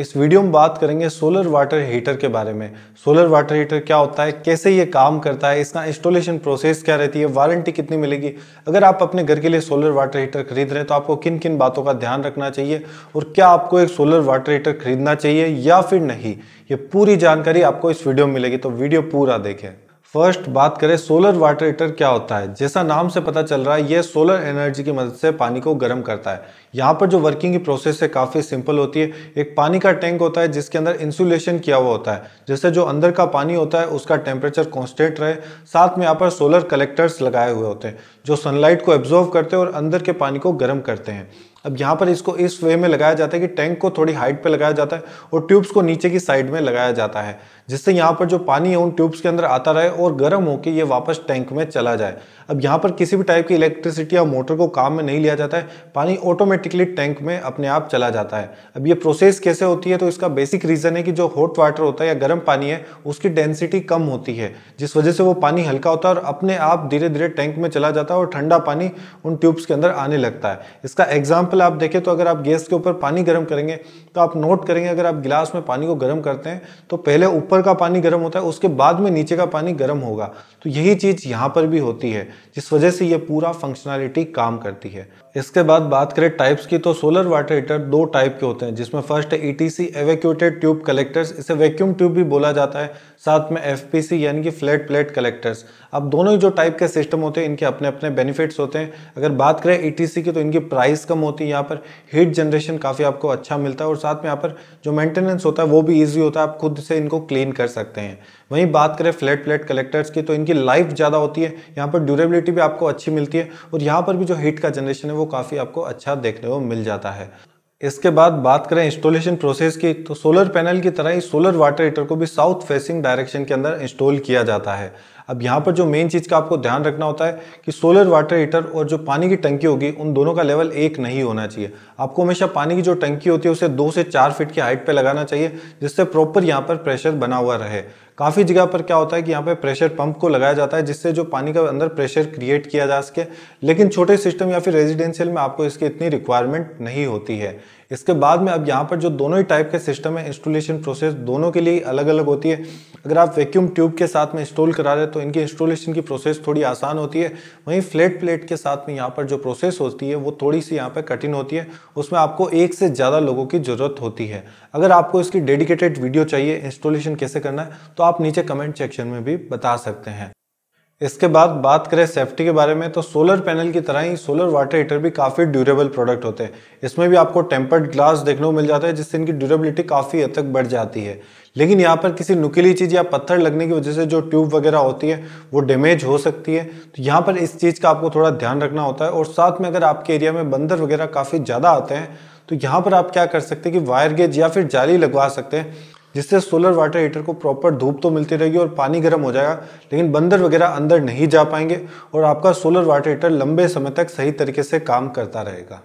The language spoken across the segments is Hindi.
इस वीडियो में बात करेंगे सोलर वाटर हीटर के बारे में सोलर वाटर हीटर क्या होता है कैसे ये काम करता है इसका इंस्टॉलेशन प्रोसेस क्या रहती है वारंटी कितनी मिलेगी अगर आप अपने घर के लिए सोलर वाटर हीटर खरीद रहे हैं तो आपको किन किन बातों का ध्यान रखना चाहिए और क्या आपको एक सोलर वाटर हीटर खरीदना चाहिए या फिर नहीं ये पूरी जानकारी आपको इस वीडियो में मिलेगी तो वीडियो पूरा देखें फर्स्ट बात करें सोलर वाटर हीटर क्या होता है जैसा नाम से पता चल रहा है ये सोलर एनर्जी की मदद से पानी को गर्म करता है यहाँ पर जो वर्किंग की प्रोसेस है काफ़ी सिंपल होती है एक पानी का टैंक होता है जिसके अंदर इंसुलेशन किया हुआ होता है जैसे जो अंदर का पानी होता है उसका टेम्परेचर कॉन्स्टेंट रहे साथ में यहाँ पर सोलर कलेक्टर्स लगाए हुए होते हैं जो सनलाइट को एब्जॉर्व करते हैं और अंदर के पानी को गर्म करते हैं अब यहाँ पर इसको इस वे में लगाया जाता है कि टैंक को थोड़ी हाइट पे लगाया जाता है और ट्यूब्स को नीचे की साइड में लगाया जाता है जिससे यहाँ पर जो पानी है उन ट्यूब्स के अंदर आता रहे और गर्म होकर ये वापस टैंक में चला जाए अब यहाँ पर किसी भी टाइप की इलेक्ट्रिसिटी या मोटर को काम में नहीं लिया जाता है पानी ऑटोमेटिकली टैंक में अपने आप चला जाता है अब ये प्रोसेस कैसे होती है तो इसका बेसिक रीज़न है कि जो हॉट वाटर होता है या गर्म पानी है उसकी डेंसिटी कम होती है जिस वजह से वो पानी हल्का होता है और अपने आप धीरे धीरे टैंक में चला जाता है और ठंडा पानी उन ट्यूब्स के अंदर आने लगता है इसका एग्जाम्पल एग्जाम्पल आप देखें तो अगर आप गैस के ऊपर पानी गर्म करेंगे तो आप नोट करेंगे अगर आप गिलास में पानी को गर्म करते हैं तो पहले ऊपर का पानी गर्म होता है उसके बाद में नीचे का पानी गर्म होगा तो यही चीज़ यहाँ पर भी होती है जिस वजह से ये पूरा फंक्शनैलिटी काम करती है इसके बाद बात करें टाइप्स की तो सोलर वाटर हीटर दो टाइप के होते हैं जिसमें फर्स्ट है सी एवेक्यूटेड ट्यूब कलेक्टर्स इसे वैक्यूम ट्यूब भी बोला जाता है साथ में एफ यानी कि फ्लैट प्लेट कलेक्टर्स अब दोनों ही जो टाइप के सिस्टम होते हैं इनके अपने अपने बेनिफिट्स होते हैं अगर बात करें ईटीसी e की तो इनकी प्राइस कम होती है कि यहाँ पर हीट जनरेशन काफ़ी आपको अच्छा मिलता है और साथ में यहाँ पर जो मेंटेनेंस होता है वो भी इजी होता है आप खुद से इनको क्लीन कर सकते हैं वहीं बात करें फ्लैट प्लेट कलेक्टर्स की तो इनकी लाइफ ज़्यादा होती है यहाँ पर ड्यूरेबिलिटी भी आपको अच्छी मिलती है और यहाँ पर भी जो हीट का जनरेशन है वो काफ़ी आपको अच्छा देखने को मिल जाता है इसके बाद बात करें इंस्टॉलेशन प्रोसेस की तो सोलर पैनल की तरह ही सोलर वाटर हीटर को भी साउथ फेसिंग डायरेक्शन के अंदर इंस्टॉल किया जाता है अब यहाँ पर जो मेन चीज़ का आपको ध्यान रखना होता है कि सोलर वाटर हीटर और जो पानी की टंकी होगी उन दोनों का लेवल एक नहीं होना चाहिए आपको हमेशा पानी की जो टंकी होती है उसे दो से चार फीट की हाइट पर लगाना चाहिए जिससे प्रॉपर यहाँ पर प्रेशर बना हुआ रहे काफ़ी जगह पर क्या होता है कि यहाँ पे प्रेशर पंप को लगाया जाता है जिससे जो पानी का अंदर प्रेशर क्रिएट किया जा सके लेकिन छोटे सिस्टम या फिर रेजिडेंशियल में आपको इसकी इतनी रिक्वायरमेंट नहीं होती है इसके बाद में अब यहाँ पर जो दोनों ही टाइप के सिस्टम है इंस्टॉलेशन प्रोसेस दोनों के लिए अलग अलग होती है अगर आप वैक्यूम ट्यूब के साथ में इंस्टॉल करा रहे तो इनकी इंस्टॉलेशन की प्रोसेस थोड़ी आसान होती है वहीं फ्लैट प्लेट के साथ में यहाँ पर जो प्रोसेस होती है वो थोड़ी सी यहाँ पर कठिन होती है उसमें आपको एक से ज़्यादा लोगों की ज़रूरत होती है अगर आपको इसकी डेडिकेटेड वीडियो चाहिए इंस्टॉलेशन कैसे करना है तो आप नीचे कमेंट सेक्शन में भी बता सकते हैं इसके बाद बात करें सेफ्टी के बारे में तो सोलर पैनल की तरह ही सोलर वाटर हीटर भी काफ़ी ड्यूरेबल प्रोडक्ट होते हैं इसमें भी आपको टेम्पर्ड ग्लास देखने को मिल जाता है जिससे इनकी ड्यूरेबिलिटी काफ़ी हद तक बढ़ जाती है लेकिन यहाँ पर किसी नुकीली चीज़ या पत्थर लगने की वजह से जो ट्यूब वगैरह होती है वो डैमेज हो सकती है तो यहाँ पर इस चीज़ का आपको थोड़ा ध्यान रखना होता है और साथ में अगर आपके एरिया में बंदर वगैरह काफ़ी ज़्यादा आते हैं तो यहाँ पर आप क्या कर सकते हैं कि वायर गेज या फिर जाली लगवा सकते हैं जिससे सोलर वाटर हीटर को प्रॉपर धूप तो मिलती रहेगी और पानी गर्म हो जाएगा लेकिन बंदर वगैरह अंदर नहीं जा पाएंगे और आपका सोलर वाटर हीटर लंबे समय तक सही तरीके से काम करता रहेगा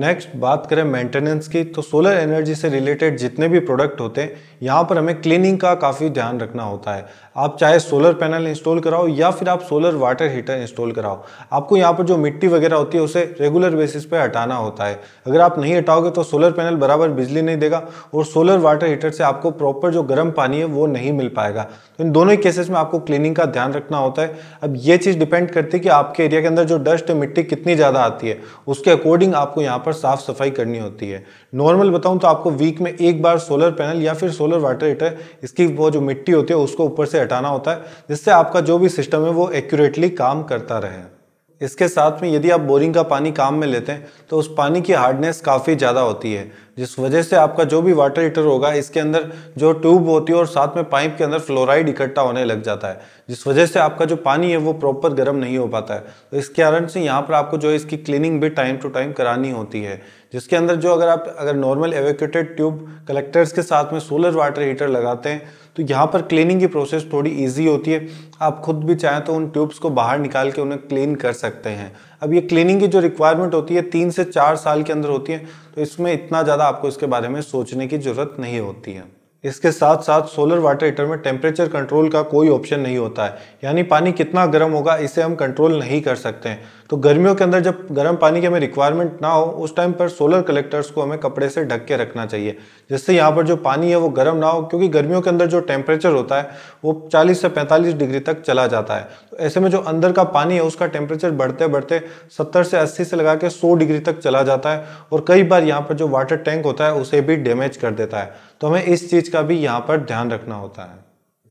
नेक्स्ट बात करें मेंटेनेंस की तो सोलर एनर्जी से रिलेटेड जितने भी प्रोडक्ट होते हैं यहाँ पर हमें क्लीनिंग का काफ़ी ध्यान रखना होता है आप चाहे सोलर पैनल इंस्टॉल कराओ या फिर आप सोलर वाटर हीटर इंस्टॉल कराओ आपको यहाँ पर जो मिट्टी वगैरह होती है उसे रेगुलर बेसिस पे हटाना होता है अगर आप नहीं हटाओगे तो सोलर पैनल बराबर बिजली नहीं देगा और सोलर वाटर हीटर से आपको प्रॉपर जो गर्म पानी है वो नहीं मिल पाएगा तो इन दोनों ही केसेस में आपको क्लीनिंग का ध्यान रखना होता है अब ये चीज़ डिपेंड करती है कि आपके एरिया के अंदर जो डस्ट मिट्टी कितनी ज़्यादा आती है उसके अकॉर्डिंग आपको यहाँ पर साफ सफाई करनी होती है नॉर्मल बताऊँ तो आपको वीक में एक बार सोलर पैनल या फिर सोलर वाटर हीटर इसकी वो जो मिट्टी होती है उसको ऊपर से हटाना होता है जिससे आपका जो भी सिस्टम है वो एक्यूरेटली काम करता रहे इसके साथ में यदि आप बोरिंग का पानी काम में लेते हैं तो उस पानी की हार्डनेस काफ़ी ज़्यादा होती है जिस वजह से आपका जो भी वाटर हीटर होगा इसके अंदर जो ट्यूब होती है और साथ में पाइप के अंदर फ्लोराइड इकट्ठा होने लग जाता है जिस वजह से आपका जो पानी है वो प्रॉपर गर्म नहीं हो पाता है तो इस कारण से यहाँ पर आपको जो है इसकी क्लीनिंग भी टाइम टू टाइम करानी होती है जिसके अंदर जो अगर आप अगर नॉर्मल एवेक्यूटेड ट्यूब कलेक्टर्स के साथ में सोलर वाटर हीटर लगाते हैं तो यहाँ पर क्लीनिंग की प्रोसेस थोड़ी ईजी होती है आप खुद भी चाहें तो उन ट्यूब्स को बाहर निकाल के उन्हें क्लीन कर सकते हैं अब ये क्लीनिंग की जो रिक्वायरमेंट होती है तीन से चार साल के अंदर होती है तो इसमें इतना ज़्यादा आपको इसके बारे में सोचने की ज़रूरत नहीं होती है इसके साथ साथ सोलर वाटर हीटर में टेम्परेचर कंट्रोल का कोई ऑप्शन नहीं होता है यानी पानी कितना गर्म होगा इसे हम कंट्रोल नहीं कर सकते हैं तो गर्मियों के अंदर जब गर्म पानी की हमें रिक्वायरमेंट ना हो उस टाइम पर सोलर कलेक्टर्स को हमें कपड़े से ढक के रखना चाहिए जिससे यहाँ पर जो पानी है वो गर्म ना हो क्योंकि गर्मियों के अंदर जो टेम्परेचर होता है वो 40 से 45 डिग्री तक चला जाता है तो ऐसे में जो अंदर का पानी है उसका टेम्परेचर बढ़ते बढ़ते सत्तर से अस्सी से लगा के सौ डिग्री तक चला जाता है और कई बार यहाँ पर जो वाटर टैंक होता है उसे भी डैमेज कर देता है तो हमें इस चीज़ का भी यहाँ पर ध्यान रखना होता है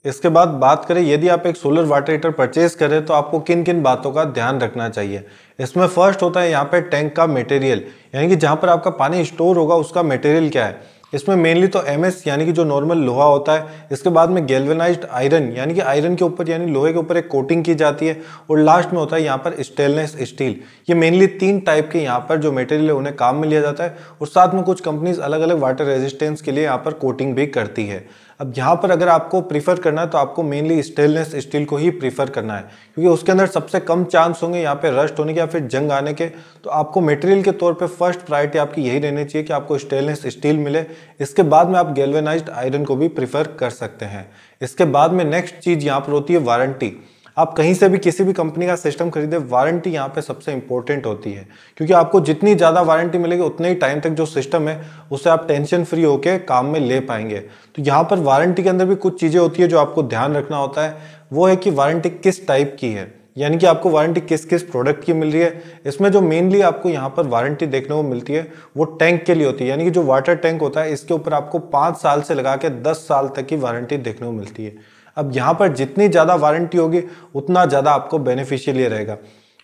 इसके बाद बात करें यदि आप एक सोलर वाटर हीटर परचेज करें तो आपको किन किन बातों का ध्यान रखना चाहिए इसमें फर्स्ट होता है यहाँ पे टैंक का मटेरियल यानी कि जहाँ पर आपका पानी स्टोर होगा उसका मटेरियल क्या है इसमें मेनली तो एम यानी कि जो नॉर्मल लोहा होता है इसके बाद में गेलवेनाइज आयरन यानी कि आयरन के ऊपर यानी लोहे के ऊपर एक कोटिंग की जाती है और लास्ट में होता है यहाँ पर स्टेनलेस स्टील ये मेनली तीन टाइप के यहाँ पर जो मटेरियल है उन्हें काम में लिया जाता है और साथ में कुछ कंपनीज अलग अलग वाटर रेजिस्टेंस के लिए यहाँ पर कोटिंग भी करती है अब यहाँ पर अगर आपको प्रीफर करना है तो आपको मेनली स्टेनलेस स्टील को ही प्रीफर करना है क्योंकि उसके अंदर सबसे कम चांस होंगे यहाँ पे रस्ट होने के या फिर जंग आने के तो आपको मटेरियल के तौर पे फर्स्ट प्रायोरिटी आपकी यही रहनी चाहिए कि आपको स्टेनलेस स्टील मिले इसके बाद में आप गेलवेनाइज आयरन को भी प्रीफर कर सकते हैं इसके बाद में नेक्स्ट चीज़ यहाँ पर होती है वारंटी आप कहीं से भी किसी भी कंपनी का सिस्टम खरीदे वारंटी यहाँ पे सबसे इंपॉर्टेंट होती है क्योंकि आपको जितनी ज़्यादा वारंटी मिलेगी उतने ही टाइम तक जो सिस्टम है उसे आप टेंशन फ्री होकर काम में ले पाएंगे तो यहाँ पर वारंटी के अंदर भी कुछ चीज़ें होती है जो आपको ध्यान रखना होता है वो है कि वारंटी किस टाइप की है यानी कि आपको वारंटी किस किस प्रोडक्ट की मिल रही है इसमें जो मेनली आपको यहाँ पर वारंटी देखने को मिलती है वो टैंक के लिए होती है यानी कि जो वाटर टैंक होता है इसके ऊपर आपको पाँच साल से लगा के दस साल तक की वारंटी देखने को मिलती है अब यहाँ पर जितनी ज़्यादा वारंटी होगी उतना ज़्यादा आपको बेनिफिशियल ये रहेगा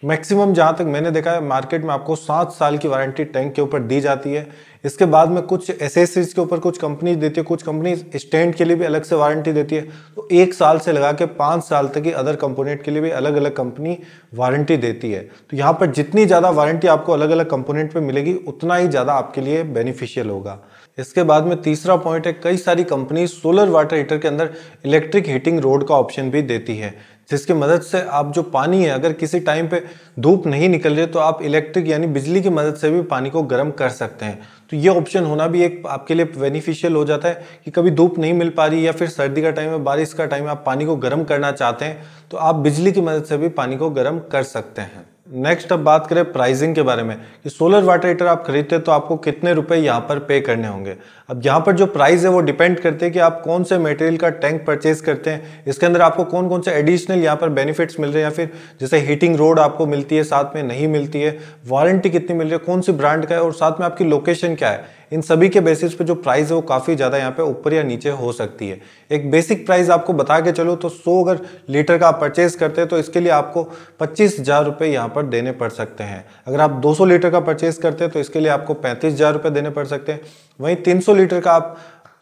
मैक्सिमम जहाँ तक मैंने देखा है मार्केट में आपको सात साल की वारंटी टैंक के ऊपर दी जाती है इसके बाद में कुछ एसेसरीज के ऊपर कुछ कंपनीज देती है कुछ कंपनीज स्टैंड के लिए भी अलग से वारंटी देती है तो एक साल से लगा के पाँच साल तक ही अदर कंपोनेंट के लिए भी अलग अलग कंपनी वारंटी देती है तो यहाँ पर जितनी ज़्यादा वारंटी आपको अलग अलग कंपोनेंट पर मिलेगी उतना ही ज़्यादा आपके लिए बेनिफिशियल होगा इसके बाद में तीसरा पॉइंट है कई सारी कंपनी सोलर वाटर हीटर के अंदर इलेक्ट्रिक हीटिंग रोड का ऑप्शन भी देती है जिसकी मदद से आप जो पानी है अगर किसी टाइम पे धूप नहीं निकल रही तो आप इलेक्ट्रिक यानी बिजली की मदद से भी पानी को गर्म कर सकते हैं तो ये ऑप्शन होना भी एक आपके लिए बेनिफिशियल हो जाता है कि कभी धूप नहीं मिल पा रही या फिर सर्दी का टाइम है बारिश का टाइम आप पानी को गर्म करना चाहते हैं तो आप बिजली की मदद से भी पानी को गर्म कर सकते हैं नेक्स्ट अब बात करें प्राइसिंग के बारे में कि सोलर वाटर हीटर आप खरीदते हैं तो आपको कितने रुपए यहाँ पर पे करने होंगे अब यहाँ पर जो प्राइस है वो डिपेंड करते हैं कि आप कौन से मटेरियल का टैंक परचेज करते हैं इसके अंदर आपको कौन कौन से एडिशनल यहाँ पर बेनिफिट्स मिल रहे हैं या फिर जैसे हीटिंग रोड आपको मिलती है साथ में नहीं मिलती है वारंटी कितनी मिल रही है कौन सी ब्रांड का है और साथ में आपकी लोकेशन क्या है इन सभी के बेसिस पे जो प्राइस है वो काफ़ी ज़्यादा यहाँ पे ऊपर या नीचे हो सकती है एक बेसिक प्राइस आपको बता के चलो तो सौ अगर लीटर का आप परचेज करते हैं तो इसके लिए आपको पच्चीस हज़ार रुपये यहाँ पर देने पड़ सकते हैं अगर आप दो सौ लीटर का परचेज करते हैं तो इसके लिए आपको पैंतीस हज़ार रुपये देने पड़ सकते हैं वहीं तीन सौ लीटर का आप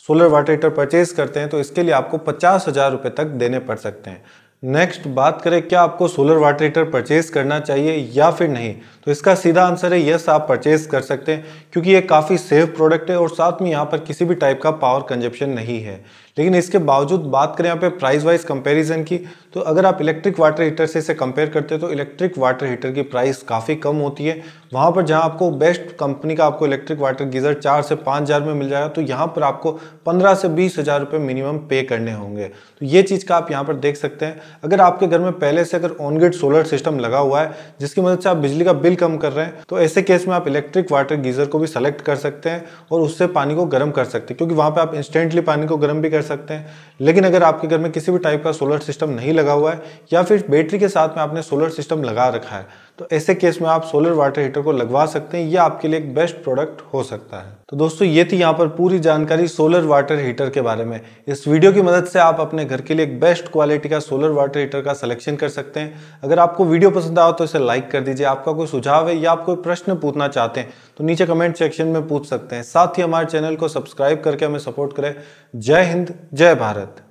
सोलर वाटर हीटर परचेज करते हैं तो इसके लिए आपको पचास हज़ार रुपये तक देने पड़ सकते हैं नेक्स्ट बात करें क्या आपको सोलर वाटर हीटर परचेज करना चाहिए या फिर नहीं तो इसका सीधा आंसर है यस आप परचेज कर सकते हैं क्योंकि ये काफ़ी सेफ प्रोडक्ट है और साथ में यहाँ पर किसी भी टाइप का पावर कंजप्शन नहीं है लेकिन इसके बावजूद बात करें यहाँ पे प्राइस वाइज कंपैरिजन की तो अगर आप इलेक्ट्रिक वाटर हीटर से इसे कंपेयर करते हैं तो इलेक्ट्रिक वाटर हीटर की प्राइस काफ़ी कम होती है वहाँ पर जहाँ आपको बेस्ट कंपनी का आपको इलेक्ट्रिक वाटर गीज़र चार से पाँच हज़ार में मिल जाएगा तो यहाँ पर आपको पंद्रह से बीस हज़ार रुपये मिनिमम पे करने होंगे तो ये चीज़ का आप यहाँ पर देख सकते हैं अगर आपके घर में पहले से अगर ऑन सोलर सिस्टम लगा हुआ है जिसकी मदद से आप बिजली का बिल कम कर रहे हैं तो ऐसे केस में आप इलेक्ट्रिक वाटर गीज़र को भी सेलेक्ट कर सकते हैं और उससे पानी को गर्म कर सकते हैं क्योंकि वहाँ पर आप इंस्टेंटली पानी को गर्म भी कर सकते हैं लेकिन अगर आपके घर में किसी भी टाइप का सोलर सिस्टम नहीं लगा हुआ है या फिर बैटरी के साथ में आपने सोलर सिस्टम लगा रखा है तो ऐसे केस में आप सोलर वाटर हीटर को लगवा सकते हैं यह आपके लिए एक बेस्ट प्रोडक्ट हो सकता है तो दोस्तों ये थी यहाँ पर पूरी जानकारी सोलर वाटर हीटर के बारे में इस वीडियो की मदद से आप अपने घर के लिए एक बेस्ट क्वालिटी का सोलर वाटर हीटर का सिलेक्शन कर सकते हैं अगर आपको वीडियो पसंद आओ तो इसे लाइक कर दीजिए आपका कोई सुझाव है या आप कोई प्रश्न पूछना चाहते हैं तो नीचे कमेंट सेक्शन में पूछ सकते हैं साथ ही हमारे चैनल को सब्सक्राइब करके हमें सपोर्ट करें जय हिंद जय भारत